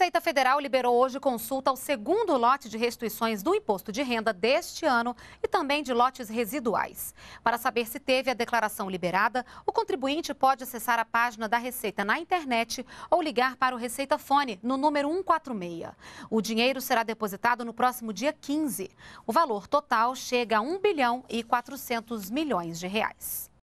Receita Federal liberou hoje consulta ao segundo lote de restituições do imposto de renda deste ano e também de lotes residuais. Para saber se teve a declaração liberada, o contribuinte pode acessar a página da Receita na internet ou ligar para o Receita Fone no número 146. O dinheiro será depositado no próximo dia 15. O valor total chega a 1 bilhão e 400 milhões de reais.